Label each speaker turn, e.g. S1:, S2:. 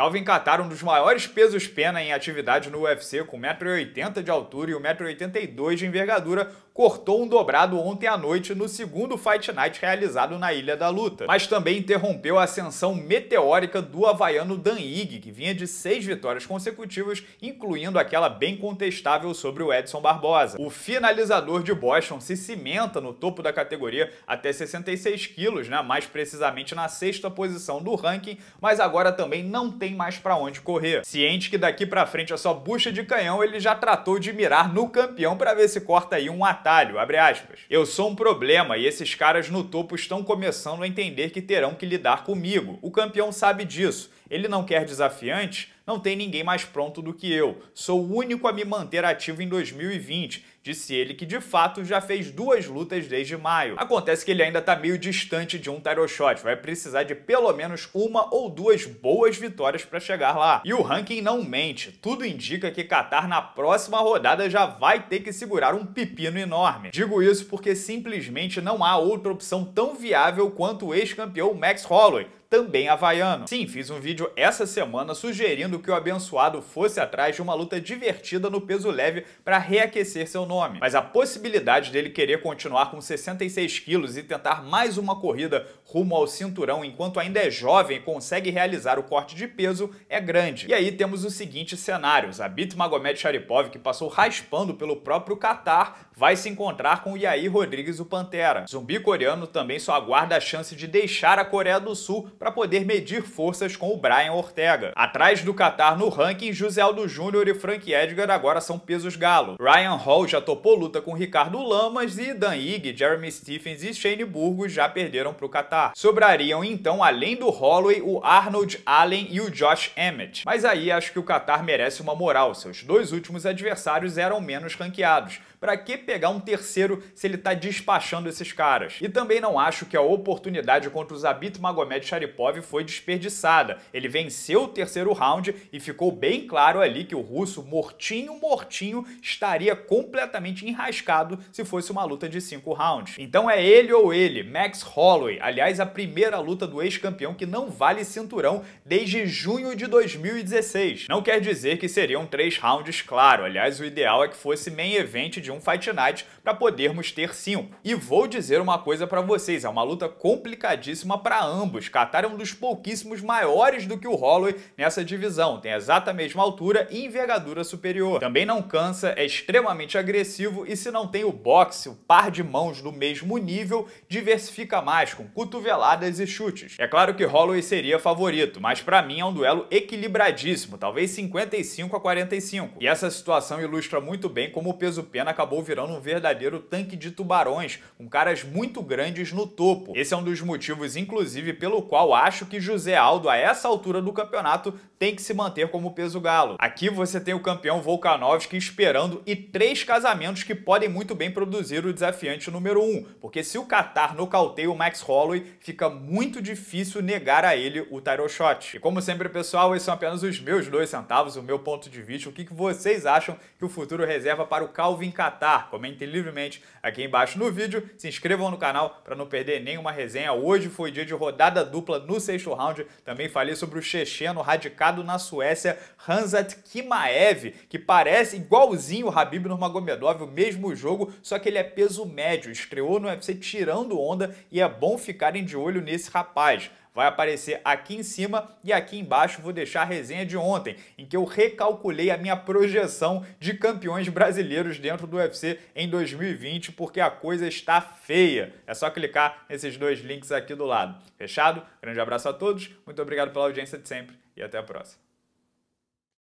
S1: Calvin Catar, um dos maiores pesos pena em atividade no UFC, com 1,80m de altura e 1,82m de envergadura, cortou um dobrado ontem à noite no segundo Fight Night realizado na Ilha da Luta, mas também interrompeu a ascensão meteórica do havaiano Dan Ige, que vinha de seis vitórias consecutivas, incluindo aquela bem contestável sobre o Edson Barbosa. O finalizador de Boston se cimenta no topo da categoria até 66 quilos, né? mais precisamente na sexta posição do ranking, mas agora também não tem mais para onde correr. Ciente que daqui para frente é só bucha de canhão, ele já tratou de mirar no campeão para ver se corta aí um ataque atalho, abre aspas. Eu sou um problema e esses caras no topo estão começando a entender que terão que lidar comigo. O campeão sabe disso. Ele não quer desafiantes, não tem ninguém mais pronto do que eu. Sou o único a me manter ativo em 2020, disse ele que de fato já fez duas lutas desde maio. Acontece que ele ainda está meio distante de um title shot, vai precisar de pelo menos uma ou duas boas vitórias para chegar lá. E o ranking não mente, tudo indica que Qatar na próxima rodada já vai ter que segurar um pepino enorme. Digo isso porque simplesmente não há outra opção tão viável quanto o ex-campeão Max Holloway, também havaiano. Sim, fiz um vídeo essa semana sugerindo que o abençoado fosse atrás de uma luta divertida no peso leve para reaquecer seu nome. Mas a possibilidade dele querer continuar com 66 quilos e tentar mais uma corrida rumo ao cinturão enquanto ainda é jovem e consegue realizar o corte de peso é grande. E aí temos os seguintes cenários. A Bit Magomed Sharipov, que passou raspando pelo próprio Qatar, vai se encontrar com Yair Rodrigues o Pantera. Zumbi coreano também só aguarda a chance de deixar a Coreia do Sul para poder medir forças com o Brian Ortega. Atrás do Qatar no ranking, José Aldo Júnior e Frank Edgar agora são pesos galo. Ryan Hall já topou luta com Ricardo Lamas e Dan Ige, Jeremy Stephens e Shane Burgos já perderam para o Qatar. Sobrariam então, além do Holloway, o Arnold Allen e o Josh Emmett. Mas aí acho que o Qatar merece uma moral, seus dois últimos adversários eram menos ranqueados. Para que pegar um terceiro se ele está despachando esses caras? E também não acho que a oportunidade contra o Zabit Magomed Sharipov foi desperdiçada. Ele venceu o terceiro round e ficou bem claro ali que o russo, mortinho, mortinho, estaria completamente enrascado se fosse uma luta de cinco rounds. Então é ele ou ele, Max Holloway. Aliás, a primeira luta do ex-campeão que não vale cinturão desde junho de 2016. Não quer dizer que seriam três rounds, claro. Aliás, o ideal é que fosse main event de um Fight Night para podermos ter cinco. E vou dizer uma coisa para vocês, é uma luta complicadíssima para ambos. Catar Cara é um dos pouquíssimos maiores do que o Holloway nessa divisão, tem exata mesma altura e envergadura superior. Também não cansa, é extremamente agressivo e se não tem o boxe, o par de mãos do mesmo nível, diversifica mais com cotoveladas e chutes. É claro que Holloway seria favorito, mas para mim é um duelo equilibradíssimo, talvez 55 a 45. E essa situação ilustra muito bem como o peso pena acabou virando um verdadeiro tanque de tubarões, com caras muito grandes no topo. Esse é um dos motivos, inclusive, pelo qual acho que José Aldo, a essa altura do campeonato, tem que se manter como peso galo. Aqui você tem o campeão Volkanovski esperando e três casamentos que podem muito bem produzir o desafiante número um, porque se o Qatar nocauteia o Max Holloway, fica muito difícil negar a ele o title shot. E como sempre, pessoal, esses são apenas os meus dois centavos, o meu ponto de vista, o que vocês acham que o futuro reserva para o Calvin Qatar? Comentem livremente aqui embaixo no vídeo, se inscrevam no canal para não perder nenhuma resenha. Hoje foi dia de rodada dupla dupla no sexto round. Também falei sobre o checheno radicado na Suécia, Hansat Kimaev, que parece igualzinho o Habib Nurmagomedov, o mesmo jogo, só que ele é peso médio. Estreou no UFC tirando onda e é bom ficarem de olho nesse rapaz vai aparecer aqui em cima e aqui embaixo vou deixar a resenha de ontem, em que eu recalculei a minha projeção de campeões brasileiros dentro do UFC em 2020, porque a coisa está feia. É só clicar nesses dois links aqui do lado. Fechado? Grande abraço a todos, muito obrigado pela audiência de sempre e até a próxima.